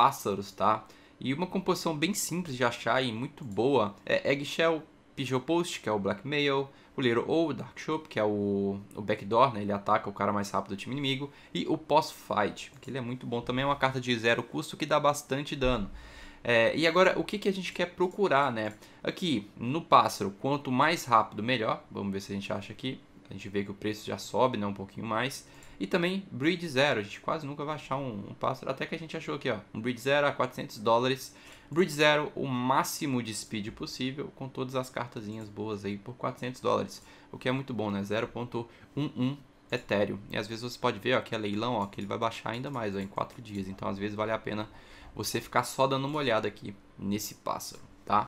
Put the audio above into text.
pássaros, tá? E uma composição bem simples de achar e muito boa é Eggshell, Pijou Post, que é o Blackmail, o Little O, Dark Shop, que é o, o Backdoor, né? Ele ataca o cara mais rápido do time inimigo, e o Post-Fight, que ele é muito bom também, é uma carta de zero custo que dá bastante dano. É, e agora, o que, que a gente quer procurar, né? Aqui, no pássaro, quanto mais rápido, melhor. Vamos ver se a gente acha aqui. A gente vê que o preço já sobe, né, um pouquinho mais. E também Breed Zero, a gente quase nunca vai achar um, um pássaro, até que a gente achou aqui, ó, um Breed Zero a 400 dólares. Breed Zero, o máximo de speed possível, com todas as cartazinhas boas aí por 400 dólares. O que é muito bom, né, 0.11 Ethereum. E às vezes você pode ver ó, que é leilão, ó, que ele vai baixar ainda mais ó, em 4 dias. Então às vezes vale a pena você ficar só dando uma olhada aqui nesse pássaro.